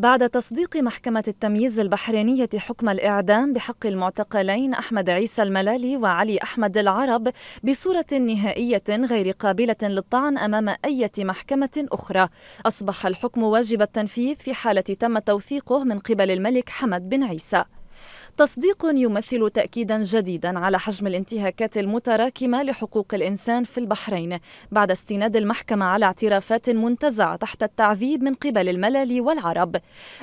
بعد تصديق محكمة التمييز البحرينية حكم الإعدام بحق المعتقلين أحمد عيسى الملالي وعلي أحمد العرب بصورة نهائية غير قابلة للطعن أمام أي محكمة أخرى أصبح الحكم واجب التنفيذ في حالة تم توثيقه من قبل الملك حمد بن عيسى تصديق يمثل تأكيدا جديدا على حجم الانتهاكات المتراكمة لحقوق الإنسان في البحرين بعد استناد المحكمة على اعترافات منتزعة تحت التعذيب من قبل الملالي والعرب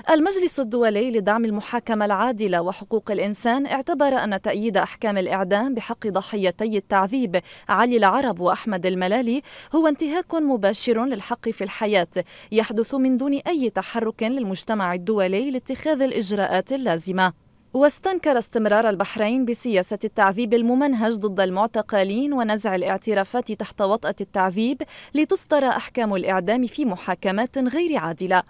المجلس الدولي لدعم المحاكمة العادلة وحقوق الإنسان اعتبر أن تأييد أحكام الإعدام بحق ضحيتي التعذيب علي العرب وأحمد الملالي هو انتهاك مباشر للحق في الحياة يحدث من دون أي تحرك للمجتمع الدولي لاتخاذ الإجراءات اللازمة واستنكر استمرار البحرين بسياسة التعذيب الممنهج ضد المعتقلين ونزع الاعترافات تحت وطأة التعذيب لتصدر أحكام الإعدام في محاكمات غير عادلة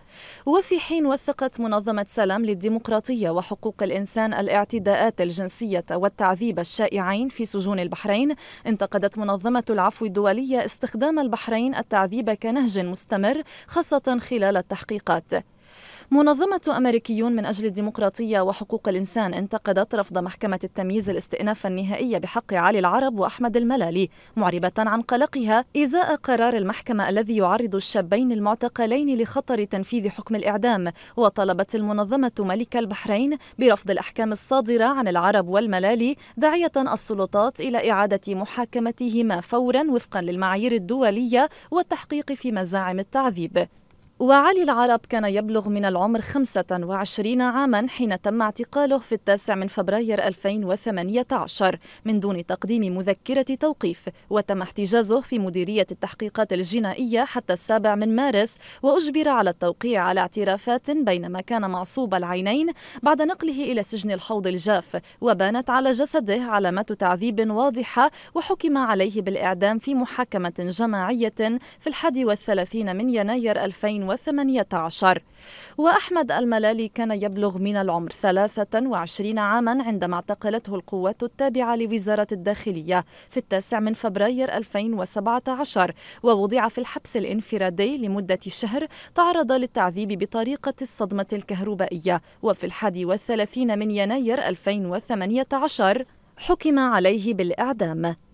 وفي حين وثقت منظمة سلام للديمقراطية وحقوق الإنسان الاعتداءات الجنسية والتعذيب الشائعين في سجون البحرين انتقدت منظمة العفو الدولية استخدام البحرين التعذيب كنهج مستمر خاصة خلال التحقيقات منظمة أمريكيون من أجل الديمقراطية وحقوق الإنسان انتقدت رفض محكمة التمييز الاستئناف النهائي بحق علي العرب وأحمد الملالي معربة عن قلقها إزاء قرار المحكمة الذي يعرض الشابين المعتقلين لخطر تنفيذ حكم الإعدام وطلبت المنظمة ملك البحرين برفض الأحكام الصادرة عن العرب والملالي داعية السلطات إلى إعادة محاكمتهما فورا وفقا للمعايير الدولية والتحقيق في مزاعم التعذيب وعلي العرب كان يبلغ من العمر 25 عاما حين تم اعتقاله في التاسع من فبراير 2018 من دون تقديم مذكرة توقيف وتم احتجازه في مديرية التحقيقات الجنائية حتى السابع من مارس وأجبر على التوقيع على اعترافات بينما كان معصوب العينين بعد نقله إلى سجن الحوض الجاف وبانت على جسده علامات تعذيب واضحة وحكم عليه بالإعدام في محاكمة جماعية في الحادي والثلاثين من يناير 2018 2018 وأحمد الملالي كان يبلغ من العمر 23 عاما عندما اعتقلته القوات التابعة لوزارة الداخلية في التاسع من فبراير 2017 ووضع في الحبس الانفرادي لمدة شهر تعرض للتعذيب بطريقة الصدمة الكهربائية وفي الحادي والثلاثين من يناير 2018 حكم عليه بالإعدام